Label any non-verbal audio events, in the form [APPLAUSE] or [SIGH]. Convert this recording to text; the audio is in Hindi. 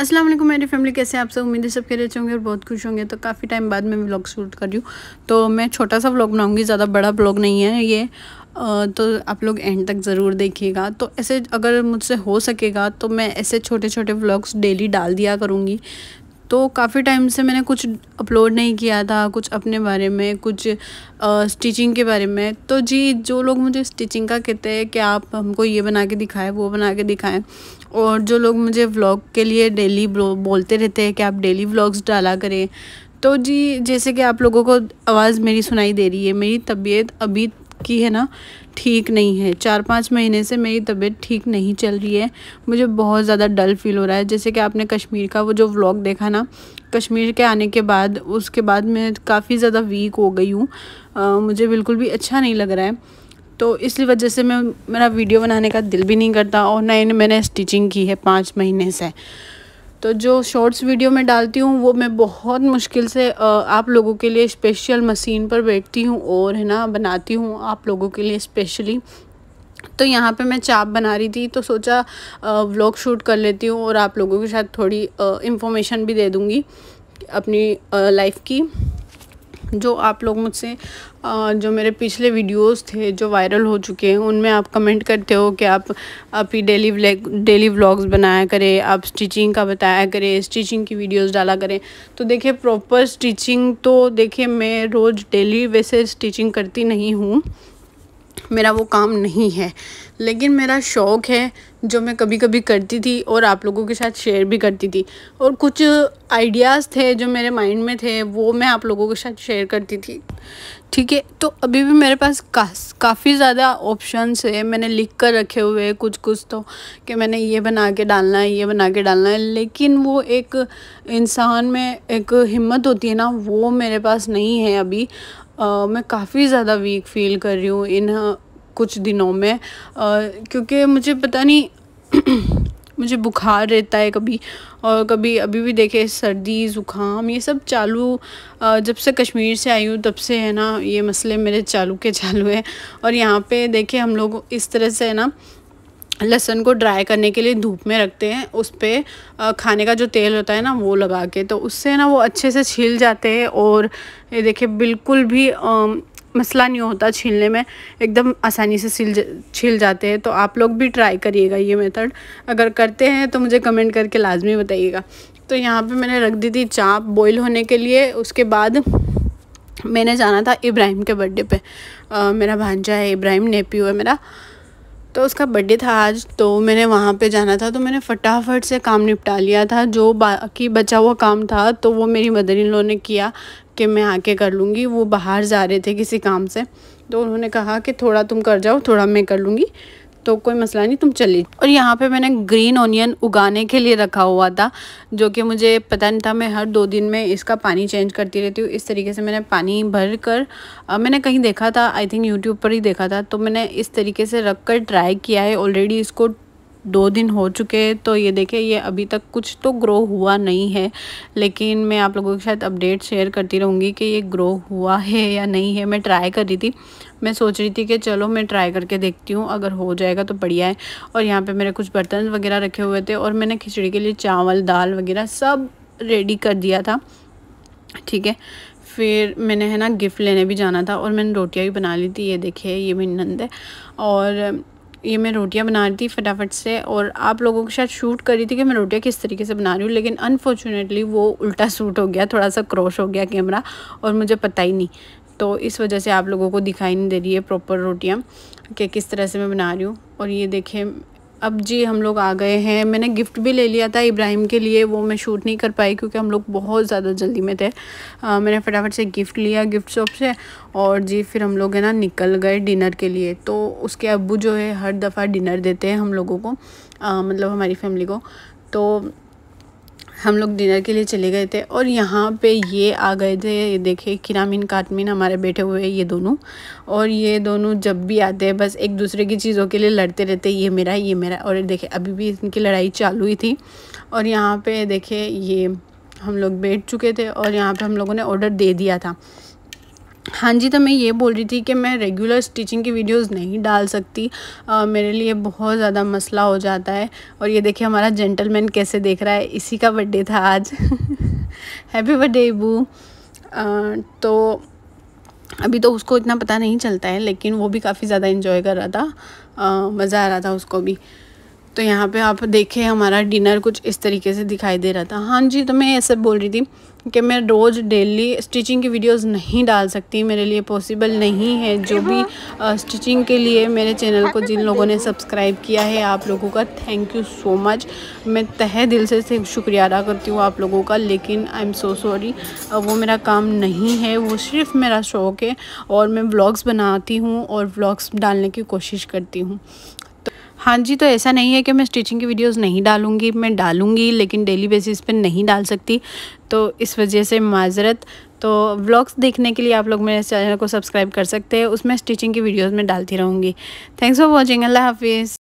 असलम मेरी फैमिली कैसे आप सब उम्मीद है सब रहे होंगे और बहुत खुश होंगे तो काफ़ी टाइम बाद मैं व्लॉग शूट कर रही हूँ तो मैं छोटा सा व्लॉग बनाऊँगी ज़्यादा बड़ा व्लॉग नहीं है ये तो आप लोग एंड तक ज़रूर देखिएगा तो ऐसे अगर मुझसे हो सकेगा तो मैं ऐसे छोटे छोटे व्लॉग्स डेली डाल दिया करूँगी तो काफ़ी टाइम से मैंने कुछ अपलोड नहीं किया था कुछ अपने बारे में कुछ स्टिचिंग के बारे में तो जी जो लोग मुझे स्टिचिंग का कहते हैं कि आप हमको ये बना के दिखाएं वो बना के दिखाएं और जो लोग मुझे व्लॉग के लिए डेली बोलते रहते हैं कि आप डेली व्लॉग्स डाला करें तो जी जैसे कि आप लोगों को आवाज़ मेरी सुनाई दे रही है मेरी तबीयत अभी की है ना ठीक नहीं है चार पाँच महीने से मेरी तबीयत ठीक नहीं चल रही है मुझे बहुत ज़्यादा डल फील हो रहा है जैसे कि आपने कश्मीर का वो जो व्लॉग देखा ना कश्मीर के आने के बाद उसके बाद मैं काफ़ी ज़्यादा वीक हो गई हूँ मुझे बिल्कुल भी अच्छा नहीं लग रहा है तो इसलिए वजह से मैं मेरा वीडियो बनाने का दिल भी नहीं करता और ना मैंने स्टिचिंग की है पाँच महीने से तो जो शॉर्ट्स वीडियो में डालती हूँ वो मैं बहुत मुश्किल से आप लोगों के लिए स्पेशल मशीन पर बैठती हूँ और है ना बनाती हूँ आप लोगों के लिए स्पेशली तो यहाँ पे मैं चाप बना रही थी तो सोचा व्लॉग शूट कर लेती हूँ और आप लोगों के साथ थोड़ी इन्फॉर्मेशन भी दे दूँगी अपनी लाइफ की जो आप लोग मुझसे जो मेरे पिछले वीडियोस थे जो वायरल हो चुके हैं उनमें आप कमेंट करते हो कि आप आप ही डेली डेली व्लॉग्स बनाया करें आप स्टिचिंग का बताया करें स्टिचिंग की वीडियोस डाला करें तो देखिए प्रॉपर स्टिचिंग तो देखिए मैं रोज़ डेली वैसे स्टिचिंग करती नहीं हूँ मेरा वो काम नहीं है लेकिन मेरा शौक़ है जो मैं कभी कभी करती थी और आप लोगों के साथ शेयर भी करती थी और कुछ आइडियाज़ थे जो मेरे माइंड में थे वो मैं आप लोगों के साथ शेयर करती थी ठीक है तो अभी भी मेरे पास का, काफ़ी ज़्यादा ऑप्शंस है मैंने लिख कर रखे हुए हैं कुछ कुछ तो कि मैंने ये बना के डालना है ये बना के डालना है लेकिन वो एक इंसान में एक हिम्मत होती है ना वो मेरे पास नहीं है अभी uh, मैं काफ़ी ज़्यादा वीक फील कर रही हूँ इन कुछ दिनों में क्योंकि मुझे पता नहीं [CLEARS THROAT] मुझे बुखार रहता है कभी और कभी अभी भी देखे सर्दी ज़ुकाम ये सब चालू जब से कश्मीर से आई हूँ तब से है ना ये मसले मेरे चालू के चालू है और यहाँ पे देखे हम लोग इस तरह से है ना लहसन को ड्राई करने के लिए धूप में रखते हैं उस पर खाने का जो तेल होता है ना वो लगा के तो उससे ना वो अच्छे से छील जाते हैं और ये देखिए बिल्कुल भी आ, मसला नहीं होता छीलने में एकदम आसानी से छिल छील जाते हैं तो आप लोग भी ट्राई करिएगा ये मेथड अगर करते हैं तो मुझे कमेंट करके लाजमी बताइएगा तो यहाँ पे मैंने रख दी थी चाप बॉईल होने के लिए उसके बाद मैंने जाना था इब्राहिम के बर्थडे पे आ, मेरा भांजा है इब्राहिम नेपियो है मेरा तो उसका बर्थडे था आज तो मैंने वहाँ पे जाना था तो मैंने फटाफट से काम निपटा लिया था जो बाकी बचा हुआ काम था तो वो मेरी मदर इन ने किया कि मैं आके कर लूँगी वो बाहर जा रहे थे किसी काम से तो उन्होंने कहा कि थोड़ा तुम कर जाओ थोड़ा मैं कर लूँगी तो कोई मसला नहीं तुम चली और यहाँ पे मैंने ग्रीन ऑनियन उगाने के लिए रखा हुआ था जो कि मुझे पता नहीं था मैं हर दो दिन में इसका पानी चेंज करती रहती हूँ इस तरीके से मैंने पानी भर कर आ, मैंने कहीं देखा था आई थिंक यूट्यूब पर ही देखा था तो मैंने इस तरीके से रख कर ट्राई किया है ऑलरेडी इसको दो दिन हो चुके हैं तो ये देखिए ये अभी तक कुछ तो ग्रो हुआ नहीं है लेकिन मैं आप लोगों के साथ अपडेट शेयर करती रहूँगी कि ये ग्रो हुआ है या नहीं है मैं ट्राई कर रही थी मैं सोच रही थी कि चलो मैं ट्राई करके देखती हूँ अगर हो जाएगा तो बढ़िया है और यहाँ पे मेरे कुछ बर्तन वगैरह रखे हुए थे और मैंने खिचड़ी के लिए चावल दाल वगैरह सब रेडी कर दिया था ठीक है फिर मैंने है ना गिफ्ट लेने भी जाना था और मैंने रोटियाँ भी बना ली थी ये देखिए ये मेरी नंद है और ये मैं रोटियां बना रही थी फटाफट से और आप लोगों के साथ शूट कर रही थी कि मैं रोटियां किस तरीके से बना रही हूँ लेकिन अनफॉर्चुनेटली वो उल्टा सूट हो गया थोड़ा सा क्रॉश हो गया कैमरा और मुझे पता ही नहीं तो इस वजह से आप लोगों को दिखाई नहीं दे रही है प्रॉपर रोटियाँ कि किस तरह से मैं बना रही हूँ और ये देखें अब जी हम लोग आ गए हैं मैंने गिफ्ट भी ले लिया था इब्राहिम के लिए वो मैं शूट नहीं कर पाई क्योंकि हम लोग बहुत ज़्यादा जल्दी में थे आ, मैंने फटाफट से गिफ्ट लिया गिफ्ट शॉप से और जी फिर हम लोग है ना निकल गए डिनर के लिए तो उसके अबू जो है हर दफ़ा डिनर देते हैं हम लोगों को आ, मतलब हमारी फैमिली को तो हम लोग डिनर के लिए चले गए थे और यहाँ पे ये आ गए थे ये देखे किरामीन काटमिन हमारे बैठे हुए ये दोनों और ये दोनों जब भी आते हैं बस एक दूसरे की चीज़ों के लिए लड़ते रहते ये मेरा ये मेरा और देखे अभी भी इनकी लड़ाई चालू ही थी और यहाँ पे देखे ये हम लोग बैठ चुके थे और यहाँ पे हम लोगों ने ऑर्डर दे दिया था हाँ जी तो मैं ये बोल रही थी कि मैं रेगुलर स्टिचिंग की वीडियोस नहीं डाल सकती आ, मेरे लिए बहुत ज़्यादा मसला हो जाता है और ये देखिए हमारा जेंटलमैन कैसे देख रहा है इसी का बर्थडे था आज हैप्पी बर्थडे बू तो अभी तो उसको इतना पता नहीं चलता है लेकिन वो भी काफ़ी ज़्यादा इन्जॉय कर रहा था मज़ा आ रहा था उसको भी तो यहाँ पे आप देखें हमारा डिनर कुछ इस तरीके से दिखाई दे रहा था हाँ जी तो मैं ऐसे बोल रही थी कि मैं रोज़ डेली स्टिचिंग की वीडियोस नहीं डाल सकती मेरे लिए पॉसिबल नहीं है जो भी स्टिचिंग के लिए मेरे चैनल को जिन लोगों ने सब्सक्राइब किया है आप लोगों का थैंक यू सो मच मैं तहे दिल से शुक्रिया अदा करती हूँ आप लोगों का लेकिन आई एम सो सॉरी वो मेरा काम नहीं है वो सिर्फ मेरा शौक़ है और मैं ब्लॉग्स बनाती हूँ और ब्लॉग्स डालने की कोशिश करती हूँ हाँ जी तो ऐसा नहीं है कि मैं स्टिचिंग की वीडियोस नहीं डालूंगी मैं डालूँगी लेकिन डेली बेसिस पे नहीं डाल सकती तो इस वजह से माजरत तो व्लॉग्स देखने के लिए आप लोग मेरे चैनल को सब्सक्राइब कर सकते हैं उसमें स्टिचिंग की वीडियोस में डालती रहूँगी थैंक्स फॉर वॉचिंग अल्लाह हाफिज़